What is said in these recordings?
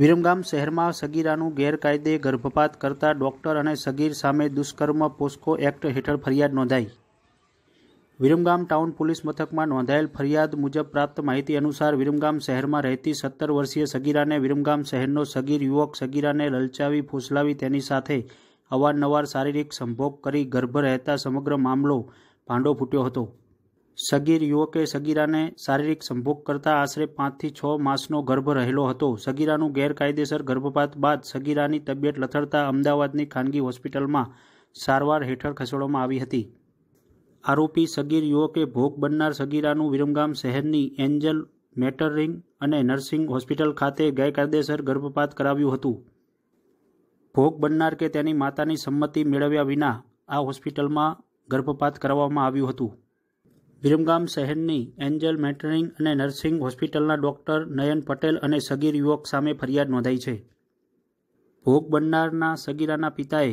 વિરમગામ શહેરમાં સગીરાનું ગેરકાયદે ગર્ભપાત કરતા ડોક્ટર અને સગીર સામે દુષ્કર્મ પોસ્કો એક્ટ હેઠળ ફરિયાદ નોંધાઈ વિરમગામ ટાઉન પોલીસ મથકમાં નોંધાયેલ ફરિયાદ મુજબ પ્રાપ્ત માહિતી અનુસાર વિરમગામ શહેરમાં રહેતી સત્તર વર્ષીય સગીરાને વિરમગામ શહેરનો સગીર યુવક સગીરાને લલચાવી ફૂસલાવી તેની સાથે અવારનવાર શારીરિક સંભોગ કરી ગર્ભ રહેતા સમગ્ર મામલો ભાંડો ફૂટ્યો હતો સગીર યુવકે સગીરાને શારીરિક સંભોગ કરતા આશરે પાંચથી છ માસનો ગર્ભ રહેલો હતો સગીરાનું ગેરકાયદેસર ગર્ભપાત બાદ સગીરાની તબિયત લથડતા અમદાવાદની ખાનગી હોસ્પિટલમાં સારવાર હેઠળ ખસેડવામાં આવી હતી આરોપી સગીર યુવકે ભોગ બનનાર સગીરાનું વિરમગામ શહેરની એન્જલ મેટરિંગ અને નર્સિંગ હોસ્પિટલ ખાતે ગેરકાયદેસર ગર્ભપાત કરાવ્યું હતું ભોગ બનનાર કે તેની માતાની સંમતિ મેળવ્યા વિના આ હોસ્પિટલમાં ગર્ભપાત કરાવવામાં આવ્યું હતું વિરમગામ શહેરની એન્જલ મેટરિંગ અને નર્સિંગ હોસ્પિટલના ડોક્ટર નયન પટેલ અને સગીર યુવક સામે ફરિયાદ નોંધાઈ છે ભોગ બનનારના સગીરાના પિતાએ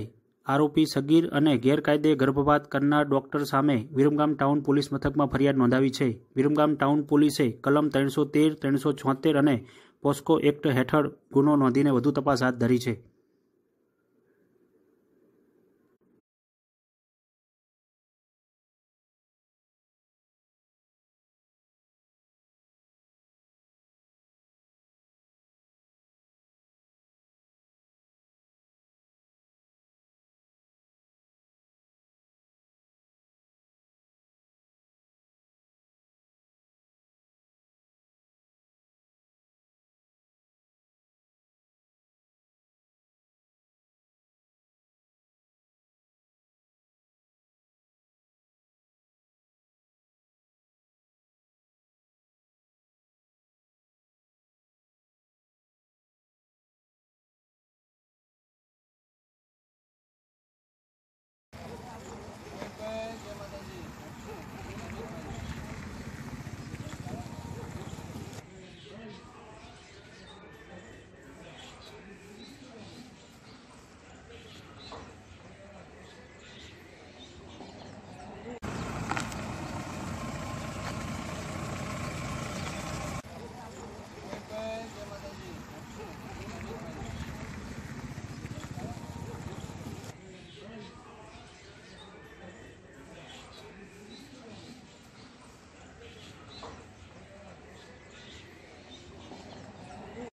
આરોપી સગીર અને ગેરકાયદે ગર્ભપાત કરનાર ડોક્ટર સામે વિરમગામ ટાઉન પોલીસ મથકમાં ફરિયાદ નોંધાવી છે વિરમગામ ટાઉન પોલીસે કલમ ત્રણસો તેર ત્રણસો છોતેર અને પોસ્કો એક્ટ હેઠળ ગુનો નોંધીને વધુ તપાસ હાથ ધરી છે